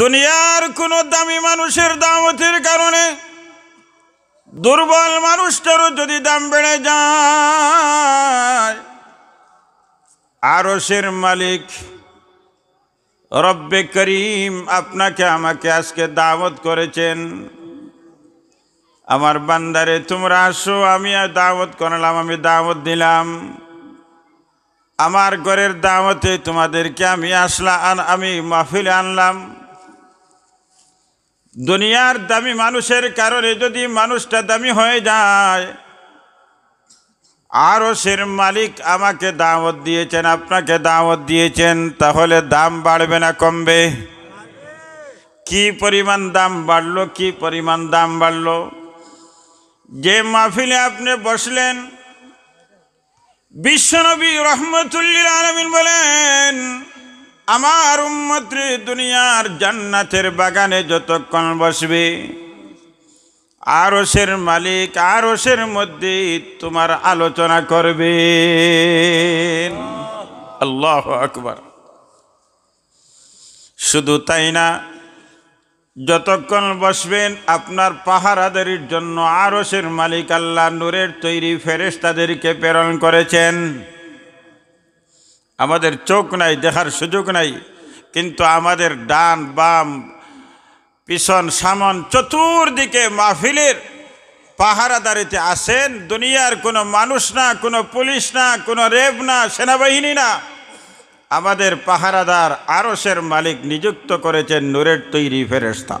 দুনিয়ার কোনো দামি মানুষের দামতের কারণে দুর্বল মানুষটারও যদি দাম বেড়ে যায় আরশের মালিক রব্বে করিম আপনাকে আমাকে আজকে দাওয়াত করেছেন আমার বান্দারে তোমরা আসো আমি দাওয়াত করলাম আমি দাওয়াত দিলাম আমার ঘরের দাওয়াতে তোমাদেরকে আমি আসলাম আমি মাহফিলে আনলাম দুনিয়ার দামি মানুষের কারণে যদি মানুষটা দামি হয়ে যায় আরও সের মালিক আমাকে দাওয়াত দিয়েছেন আপনাকে দাওয়াত দিয়েছেন তাহলে দাম বাড়বে না কমবে কি পরিমাণ দাম বাড়লো কি পরিমাণ দাম বাড়লো যে মাহফিলে আপনি বসলেন বিশ্বনবী রহমতুল্লিল আলমিন বলেন আমার উম্মত্রি দুনিয়ার জান্নাতের বাগানে যতক্ষণ বসবে আরসের মালিক আরসের মধ্যে তোমার আলোচনা করবে আল্লাহ আকবর শুধু তাই না যতক্ষণ বসবেন আপনার পাহারাদারির জন্য আরসের মালিক আল্লাহ নূরের তৈরি ফেরেস্তাদেরকে প্রেরণ করেছেন আমাদের চোখ নাই দেখার সুযোগ নাই কিন্তু আমাদের ডান বাম পিছন সামন চতুর্দিকে মাহফিলের পাহারাদারিতে আসেন দুনিয়ার কোনো মানুষ না কোনো পুলিশ না কোনো রেব না সেনাবাহিনী না আমাদের পাহারাদার আরসের মালিক নিযুক্ত করেছেন নূরের তৈরি ফেরেস্তা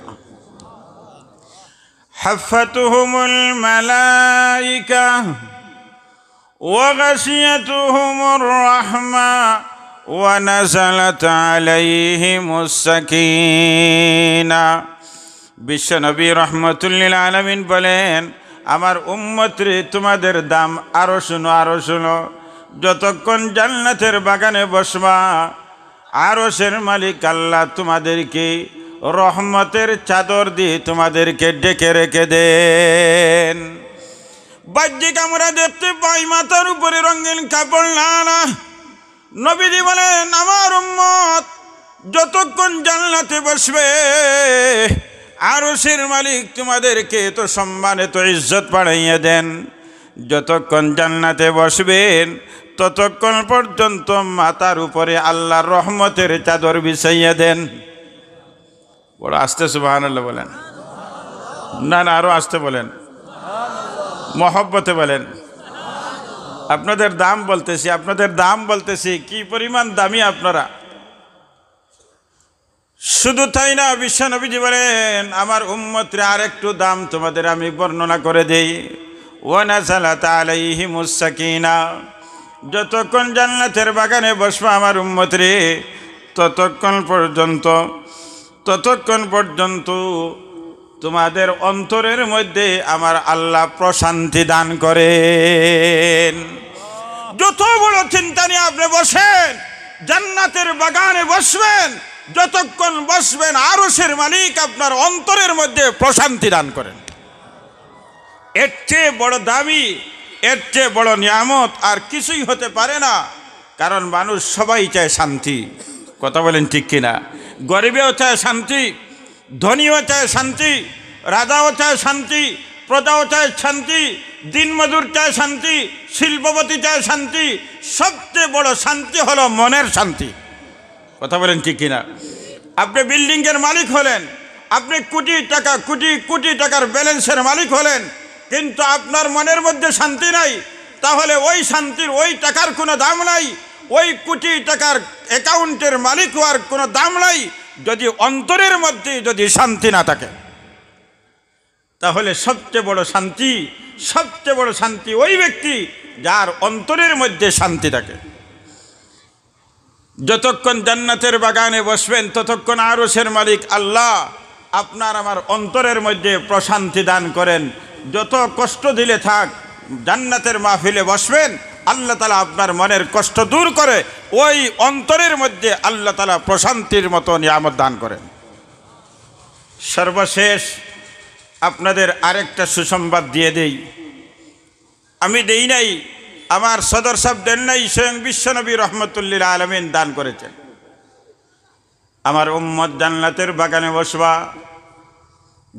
হাফাতুহুমুল মালাইকা وغشيتهم الرحمة ونزلت عليهم السكينة বিশ্বনবী রহমতুল্লিল আলমিন বলেন আমার উম্মত্রী তোমাদের দাম আরো শুনো আরো শুনো যতক্ষণ জান্নাতের বাগানে বসবা আরশের মালিক আল্লাহ তোমাদেরকে রহমতের চাদর দিয়ে তোমাদেরকে ডেকে রেখে দেন বাহ্যিক আমরা দেখতে পাই মাথার উপরে রঙিন কাপড় না না নবীজি বলেন আমার উম্মত যতক্ষণ জানলাতে বসবে আরও সের মালিক তোমাদেরকে তো সম্মানে তো ইজ্জত বাড়াইয়ে দেন যতক্ষণ জান্নাতে বসবেন ততক্ষণ পর্যন্ত মাতার উপরে আল্লাহর রহমতের চাদর বিছাইয়ে দেন বড় আস্তে সুবাহ বলেন না না আরও আসতে বলেন মহব্বতে বলেন আপনাদের দাম বলতেছি আপনাদের দাম বলতেছি কি পরিমাণ দামি আপনারা শুধু তাই না বিশ্বনবীজি বলেন আমার উম্মতের আর একটু দাম তোমাদের আমি বর্ণনা করে দেই ওয়ানাসালাতালাইহি মুসাকিনা যতক্ষণ জান্নাতের বাগানে বসবা আমার উম্মতরে ততক্ষণ পর্যন্ত ততক্ষণ পর্যন্ত তোমাদের অন্তরের মধ্যে আমার আল্লাহ প্রশান্তি দান করেন যত বড় চিন্তা নিয়ে আপনি বসেন জান্নাতের বাগানে বসবেন যতক্ষণ বসবেন আরসের মালিক আপনার অন্তরের মধ্যে প্রশান্তি দান করেন এর চেয়ে বড় দাবি এর চেয়ে বড় নিয়ামত আর কিছুই হতে পারে না কারণ মানুষ সবাই চায় শান্তি কথা বলেন ঠিক কিনা গরিবেও চায় শান্তি ধনীও চায় শান্তি রাজাও চায় শান্তি প্রজাও চায় শান্তি দিনমজুর চায় শান্তি শিল্পপতি চায় শান্তি সবচেয়ে বড় শান্তি হলো মনের শান্তি কথা বলেন ঠিক কিনা আপনি বিল্ডিংয়ের মালিক হলেন আপনি কোটি টাকা কোটি কোটি টাকার ব্যালেন্সের মালিক হলেন কিন্তু আপনার মনের মধ্যে শান্তি নাই তাহলে ওই শান্তির ওই টাকার কোনো দাম নাই ওই কোটি টাকার অ্যাকাউন্টের মালিক হওয়ার কোনো দাম নাই যদি অন্তরের মধ্যে যদি শান্তি না থাকে তাহলে সবচেয়ে বড় শান্তি সবচেয়ে বড় শান্তি ওই ব্যক্তি যার অন্তরের মধ্যে শান্তি থাকে যতক্ষণ জান্নাতের বাগানে বসবেন ততক্ষণ আরসের মালিক আল্লাহ আপনার আমার অন্তরের মধ্যে প্রশান্তি দান করেন যত কষ্ট দিলে থাক জান্নাতের মাহফিলে বসবেন আল্লাহ তালা আপনার মনের কষ্ট দূর করে ওই অন্তরের মধ্যে আল্লাহ তালা প্রশান্তির মতো নিয়ামত দান করেন সর্বশেষ আপনাদের আরেকটা সুসংবাদ দিয়ে দেই আমি দেই নাই আমার সদর সাহেব দেন নাই স্বয়ং বিশ্বনবী রহমতুল্লিল আলমিন দান করেছেন আমার উম্মদ জান্নাতের বাগানে বসবা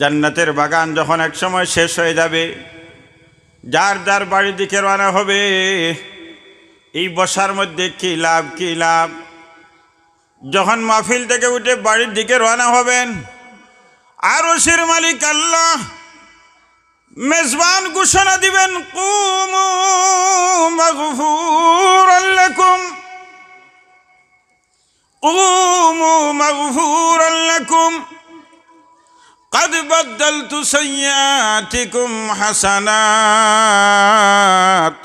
জান্নাতের বাগান যখন এক সময় শেষ হয়ে যাবে যার যার বাড়ির দিকে রওনা হবে এই বসার মধ্যে কী লাভ কী লাভ যখন মাহফিল থেকে উঠে বাড়ির দিকে রওনা হবেন ও শির মালিক আল্লাহ মেজবান ঘোষণা দিবেন কুম কুম قد بدلت سيئاتكم হাসানাত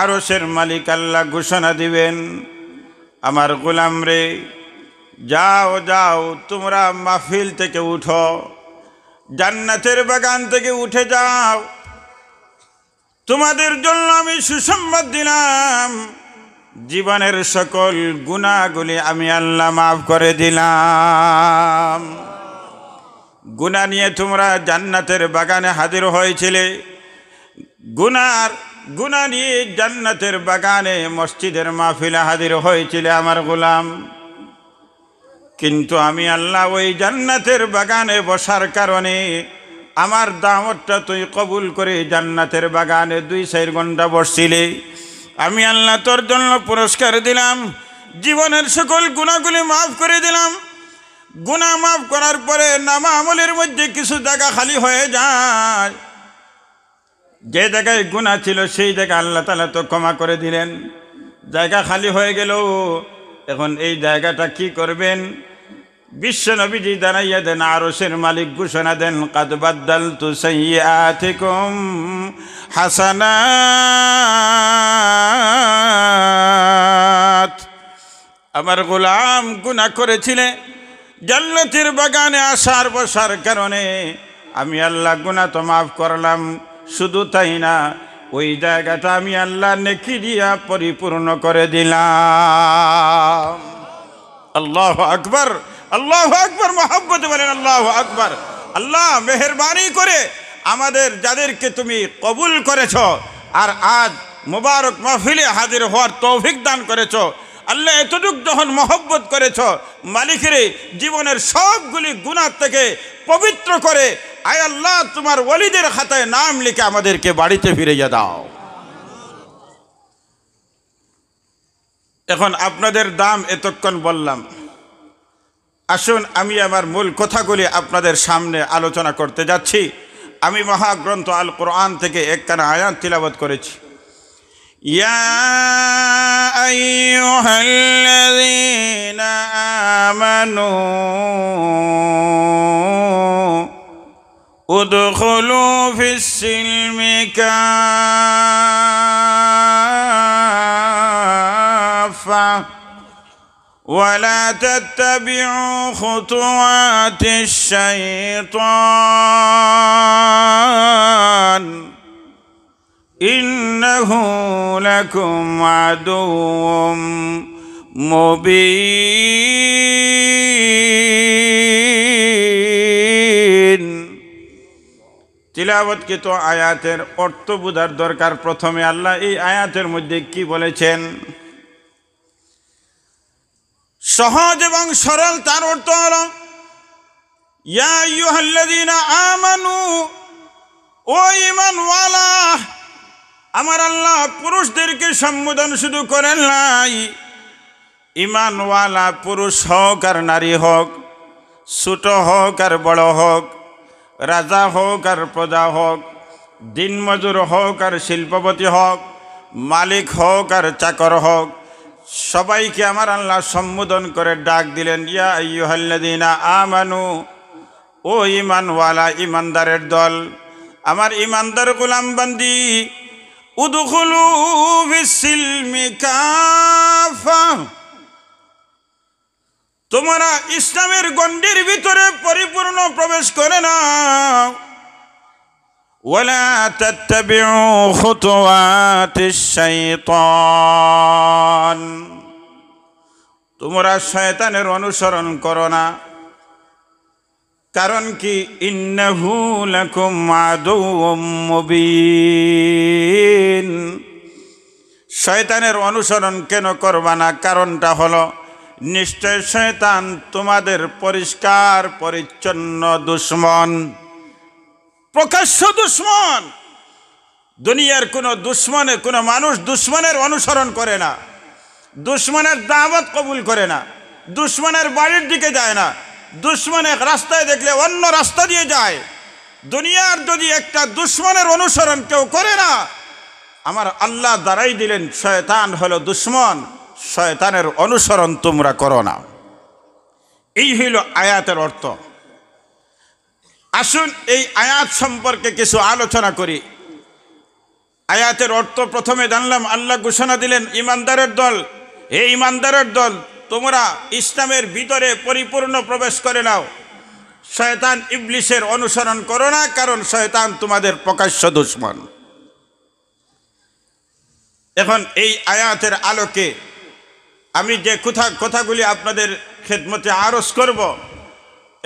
আরশের মালিক আল্লাহ ঘোষণা দিবেন আমার গোলাম রে যাও যাও তোমরা মাহফিল থেকে উঠো জান্নাতের বাগান থেকে উঠে যাও তোমাদের জন্য আমি সুসংবাদ দিলাম জীবনের সকল গুণাগুলি আমি আল্লাহ মাফ করে দিলাম গুণা নিয়ে তোমরা জান্নাতের বাগানে হাজির হয়েছিলে গুনার গুণা নিয়ে জান্নাতের বাগানে মসজিদের মাহফিলে হাজির হয়েছিলে আমার গোলাম কিন্তু আমি আল্লাহ ওই জান্নাতের বাগানে বসার কারণে আমার দামতটা তুই কবুল করে জান্নাতের বাগানে দুই চার ঘন্টা বসছিলে আমি আল্লাহ তোর জন্য পুরস্কার দিলাম জীবনের সকল গুণাগুলি মাফ করে দিলাম গুণা মাফ করার পরে নামা আমলের মধ্যে কিছু জায়গা খালি হয়ে যায় যে জায়গায় গুণা ছিল সেই জায়গা আল্লাহ তালা তো ক্ষমা করে দিলেন জায়গা খালি হয়ে গেল এখন এই জায়গাটা কি করবেন বিশ্ব নবীজি দাঁড়াইয়া দেন আরসের মালিক ঘোষণা দেন কাদবাদ্দাল তু সাইয়াতিকুম হাসানা আমার গোলাম গুণা করেছিলেন জন্নতির বাগানে আসার বসার কারণে আমি আল্লাহ গুণা তো মাফ করলাম শুধু তাই না ওই জায়গাটা আমি আল্লাহ নেকি দিয়া পরিপূর্ণ করে দিলাম আল্লাহ আকবর আল্লাহ আকবর মোহাম্মত বলেন আল্লাহ আকবর আল্লাহ মেহরবানি করে আমাদের যাদেরকে তুমি কবুল করেছ আর আজ মুবারক মাহফিলে হাজির হওয়ার তৌফিক দান করেছো আল্লাহ এতটুক যখন মহব্বত করেছ মালিকের জীবনের সবগুলি গুণার থেকে পবিত্র করে আয় আল্লাহ তোমার ওলিদের খাতায় নাম লিখে আমাদেরকে বাড়িতে ফিরে যা দাও এখন আপনাদের দাম এতক্ষণ বললাম আসুন আমি আমার মূল কথাগুলি আপনাদের সামনে আলোচনা করতে যাচ্ছি আমি মহাগ্রন্থ আল কোরআন থেকে একখানা আয়াত তিলাবত করেছি يا أيها الذين آمنوا ادخلوا في السلم كافة ولا تتبعوا خطوات الشيطان إنه لكم عدو مبين তিলাবৎকৃত আয়াতের অর্থ বোঝার দরকার প্রথমে আল্লাহ এই আয়াতের মধ্যে কি বলেছেন সহজ এবং সরল তার অর্থ হল ইয়া ইউহাল্লাদিনা আমানু ও ইমানওয়ালা আমার আল্লাহ পুরুষদেরকে সম্বোধন শুধু করেন নাই ইমানওয়ালা পুরুষ হোক আর নারী হোক ছোট হোক আর বড় হোক রাজা হোক আর প্রজা হোক দিনমজুর হোক আর শিল্পপতি হোক মালিক হোক আর চাকর হোক সবাইকে আমার আল্লাহ সম্বোধন করে ডাক দিলেন ইয়া ইয়ুহাল্লাদিনা আমানু ও ইমানওয়ালা ইমানদারের দল আমার ইমানদার বন্দী ادخلوا بالسلم কাফা তোমরা ইসলামের গণ্ডির ভিতরে পরিপূর্ণ প্রবেশ করে না ولا تتبعوا خطوات الشيطان তোমরা শয়তানের অনুসরণ করো না কারণ কি ইন্নাহু লাকুম আদুউম মুবিন শয়তানের অনুসরণ কেন করবা না কারণটা হলো নিশ্চয় শয়তান তোমাদের পরিষ্কার পরিচ্ছন্ন দুশ্মন প্রকাশ্য দুশ্মন দুনিয়ার কোনো দুশ্মনে কোনো মানুষ দুশ্মনের অনুসরণ করে না দুশ্মনের দাওয়াত কবুল করে না দুশ্মনের বাড়ির দিকে যায় না দুশ্মন এক রাস্তায় দেখলে অন্য রাস্তা দিয়ে যায় দুনিয়ার যদি একটা দুশ্মনের অনুসরণ কেউ করে না আমার আল্লাহ দ্বারাই দিলেন শয়তান হলো দুশ্মন শয়তানের অনুসরণ তোমরা করো না এই হইল আয়াতের অর্থ আসুন এই আয়াত সম্পর্কে কিছু আলোচনা করি আয়াতের অর্থ প্রথমে জানলাম আল্লাহ ঘোষণা দিলেন ইমানদারের দল এই ইমানদারের দল তোমরা ইসলামের ভিতরে পরিপূর্ণ প্রবেশ করে নাও শয়তান ইবলিশের অনুসরণ করো না কারণ শয়তান তোমাদের প্রকাশ্য দুশ্মন এখন এই আয়াতের আলোকে আমি যে কথা কথাগুলি আপনাদের খেদমতে আরজ করব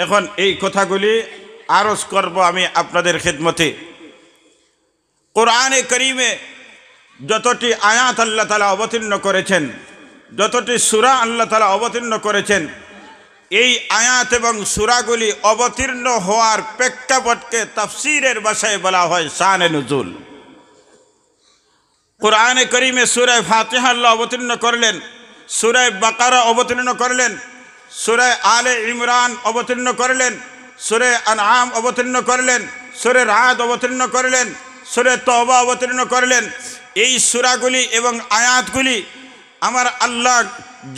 এখন এই কথাগুলি আরজ করব আমি আপনাদের খেদমতে কোরআনে করিমে যতটি আয়াত আল্লাহ তালা অবতীর্ণ করেছেন যতটি সুরা আল্লাহ তালা অবতীর্ণ করেছেন এই আয়াত এবং সুরাগুলি অবতীর্ণ হওয়ার প্রেক্ষাপটকে তাফসিরের বাসায় বলা হয় শাহানে নজুল কোরআনে করিমে সুরায় ফাতেহা অবতীর্ণ করলেন সুরায় বাকারা অবতীর্ণ করলেন সুরায় আলে ইমরান অবতীর্ণ করলেন সুরে আনহাম অবতীর্ণ করলেন সুরে রাত অবতীর্ণ করলেন সুরে তবা অবতীর্ণ করলেন এই সুরাগুলি এবং আয়াতগুলি আমার আল্লাহ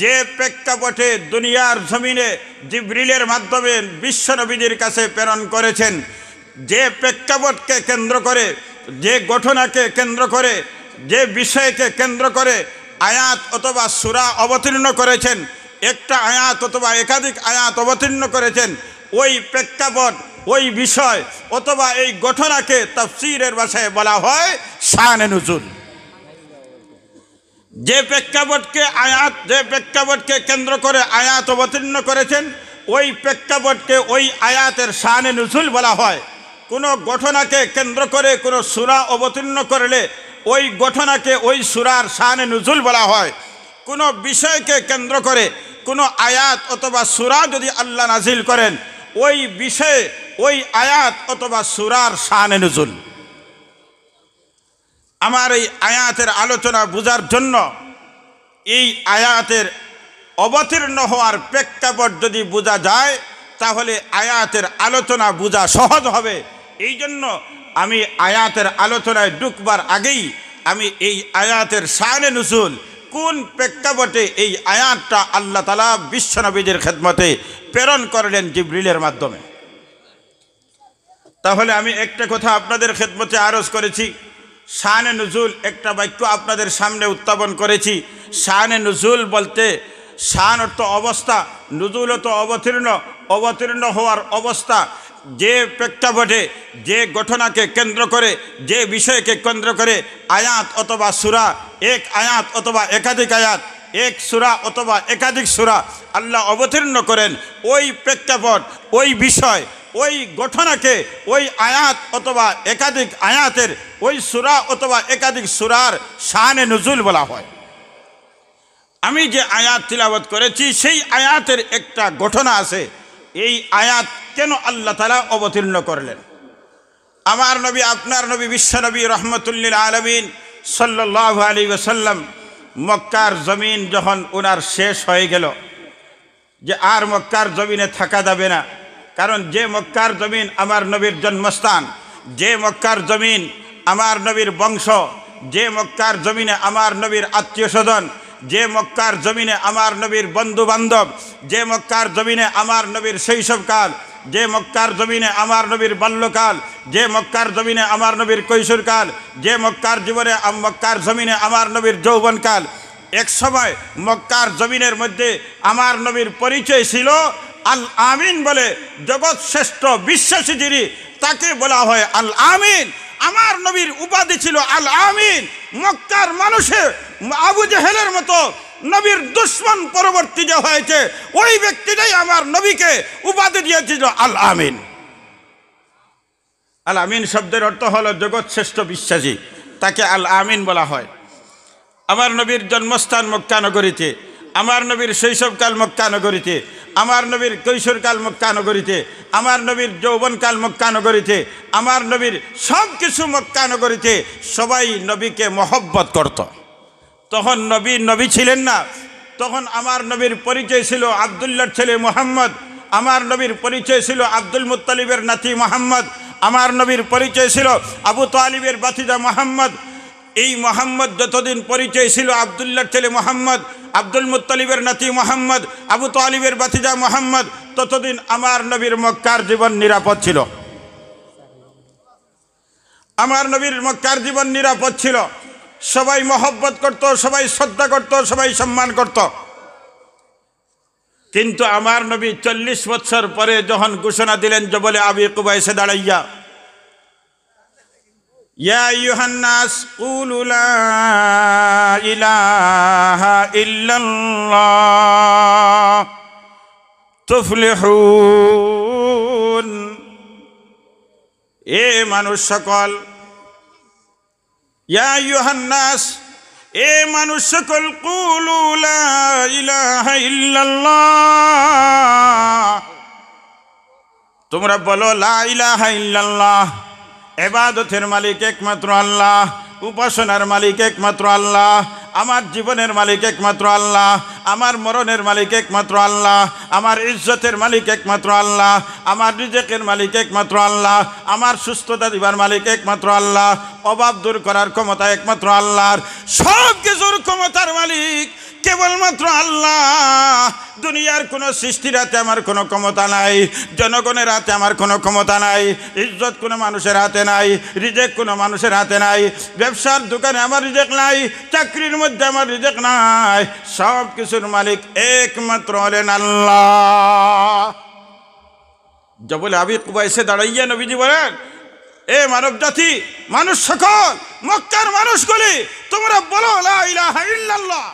যে প্রেক্ষাপটে দুনিয়ার জমিনে জিব্রিলের মাধ্যমে বিশ্বনবীদের কাছে প্রেরণ করেছেন যে প্রেক্ষাপটকে কেন্দ্র করে যে ঘটনাকে কেন্দ্র করে যে বিষয়কে কেন্দ্র করে আয়াত অথবা সুরা অবতীর্ণ করেছেন একটা আয়াত অথবা একাধিক আয়াত অবতীর্ণ করেছেন ওই প্রেক্ষাপট ওই বিষয় অথবা এই ঘটনাকে তফসিরের ভাষায় বলা হয় শাহ নজুল যে প্রেক্ষাপটকে আয়াত যে প্রেক্ষাপটকে কেন্দ্র করে আয়াত অবতীর্ণ করেছেন ওই প্রেক্ষাপটকে ওই আয়াতের শানে নজুল বলা হয় কোনো ঘটনাকে কেন্দ্র করে কোনো সুরা অবতীর্ণ করলে ওই ঘটনাকে ওই সুরার শানে নজুল বলা হয় কোনো বিষয়কে কেন্দ্র করে কোনো আয়াত অথবা সুরা যদি আল্লাহ নাজিল করেন ওই বিষয়ে ওই আয়াত অথবা সুরার শানে নজুল আমার এই আয়াতের আলোচনা বোঝার জন্য এই আয়াতের অবতীর্ণ হওয়ার প্রেক্ষাপট যদি বোঝা যায় তাহলে আয়াতের আলোচনা বোঝা সহজ হবে এই জন্য আমি আয়াতের আলোচনায় ঢুকবার আগেই আমি এই আয়াতের সায়নে নুসুল কোন প্রেক্ষাপটে এই আয়াতটা আল্লাহ তালা বিশ্বনবীদের খেদমতে প্রেরণ করলেন জিব্রিলের মাধ্যমে তাহলে আমি একটা কথা আপনাদের খেদমতে আরজ করেছি শাহানে নজুল একটা বাক্য আপনাদের সামনে উত্থাপন করেছি শাহানে নজুল বলতে শান অর্থ অবস্থা নজুল অত অবতীর্ণ অবতীর্ণ হওয়ার অবস্থা যে প্রেক্ষাপটে যে ঘটনাকে কেন্দ্র করে যে বিষয়কে কেন্দ্র করে আয়াত অথবা সুরা এক আয়াত অথবা একাধিক আয়াত এক সুরা অথবা একাধিক সুরা আল্লাহ অবতীর্ণ করেন ওই প্রেক্ষাপট ওই বিষয় ওই ঘটনাকে ওই আয়াত অথবা একাধিক আয়াতের ওই সুরা অথবা একাধিক সুরার শাহানে নজুল বলা হয় আমি যে আয়াত তিলাবত করেছি সেই আয়াতের একটা ঘটনা আছে এই আয়াত কেন আল্লাহ তালা অবতীর্ণ করলেন আমার নবী আপনার নবী বিশ্বনবী রহমতুল্লিল আলমিন সাল্লাহ আলী ওসাল্লাম মক্কার জমিন যখন ওনার শেষ হয়ে গেল যে আর মক্কার জমিনে থাকা যাবে না কারণ যে মক্কার জমিন আমার নবীর জন্মস্থান যে মক্কার জমিন আমার নবীর বংশ যে মক্কার জমিনে আমার নবীর আত্মীয় স্বজন যে মক্কার জমিনে আমার নবীর বন্ধু বান্ধব যে মক্কার জমিনে আমার নবীর শৈশবকাল যে মক্কার জমিনে আমার নবীর বাল্যকাল যে মক্কার জমিনে আমার নবীর কৈশোরকাল যে মক্কার জীবনে মক্কার জমিনে আমার নবীর যৌবনকাল এক সময় মক্কার জমিনের মধ্যে আমার নবীর পরিচয় ছিল আল আমিন বলে জগৎ শ্রেষ্ঠ বিশ্বাসী যিনি তাকে বলা হয় আল আমিন আমার নবীর উপাধি ছিল আল আমিন মক্কার মানুষে আবু জেহেলের মতো নবীর দুশ্মন পরবর্তী যে হয়েছে ওই ব্যক্তিটাই আমার নবীকে উপাধি দিয়েছিল আল আমিন আল আমিন শব্দের অর্থ হলো জগৎ শ্রেষ্ঠ বিশ্বাসী তাকে আল আমিন বলা হয় আমার নবীর জন্মস্থান মক্কা নগরীতে আমার নবীর শৈশবকাল মক্কা নগরীতে আমার নবীর কৈশোরকাল মক্কানগরীতে আমার নবীর যৌবনকাল মক্কানগরীতে আমার নবীর সব কিছু মক্কানগরীতে সবাই নবীকে মহব্বত করত তখন নবী নবী ছিলেন না তখন আমার নবীর পরিচয় ছিল আবদুল্লার ছেলে মোহাম্মদ আমার নবীর পরিচয় ছিল আব্দুল মুতালিবের নাতি মোহাম্মদ আমার নবীর পরিচয় ছিল আবু তালিবের বাতিদা মোহাম্মদ এই মোহাম্মদ যতদিন পরিচয় ছিল আবদুল্লার ছেলে মোহাম্মদ আব্দুল মুতালিবের নাতি মোহাম্মদ আবু তালিবের বাতিজা মোহাম্মদ ততদিন আমার নবীর মক্কার জীবন নিরাপদ ছিল আমার নবীর মক্কার জীবন নিরাপদ ছিল সবাই মহব্বত করত সবাই শ্রদ্ধা করত সবাই সম্মান করত কিন্তু আমার নবী চল্লিশ বছর পরে যখন ঘোষণা দিলেন যে বলে আবি কুবাইসে দাঁড়াইয়া يا أيها الناس قولوا لا إله إلا الله تفلحون إي مانوش شكول يا أيها الناس إي مانوش شكول قولوا لا إله إلا الله تمرا بولو لا إله إلا الله এবাদতের মালিক একমাত্র আল্লাহ উপাসনার মালিক একমাত্র আল্লাহ আমার জীবনের মালিক একমাত্র আল্লাহ আমার মরণের মালিক একমাত্র আল্লাহ আমার ইজ্জতের মালিক একমাত্র আল্লাহ আমার রিজেকের মালিক একমাত্র আল্লাহ আমার সুস্থতা দিবার মালিক একমাত্র আল্লাহ অভাব দূর করার ক্ষমতা একমাত্র আল্লাহর সব কিছুর ক্ষমতার মালিক কেবলমাত্র আল্লাহ দুনিয়ার কোনো সৃষ্টির হাতে আমার কোনো ক্ষমতা নাই জনগণের হাতে আমার কোনো ক্ষমতা নাই ইজ্জত কোনো মানুষের হাতে নাই রিজেক কোনো মানুষের হাতে নাই ব্যবসার দোকানে আমার রিজেক নাই চাকরির মধ্যে আমার রিজেক নাই সব কিছুর মালিক একমাত্র হলেন আল্লাহ বলে আবি কুবাইসে দাঁড়াইয়া নবীজি বলেন এ মানব জাতি মানুষ সকল মক্কার মানুষগুলি তোমরা বলো ইল্লাল্লাহ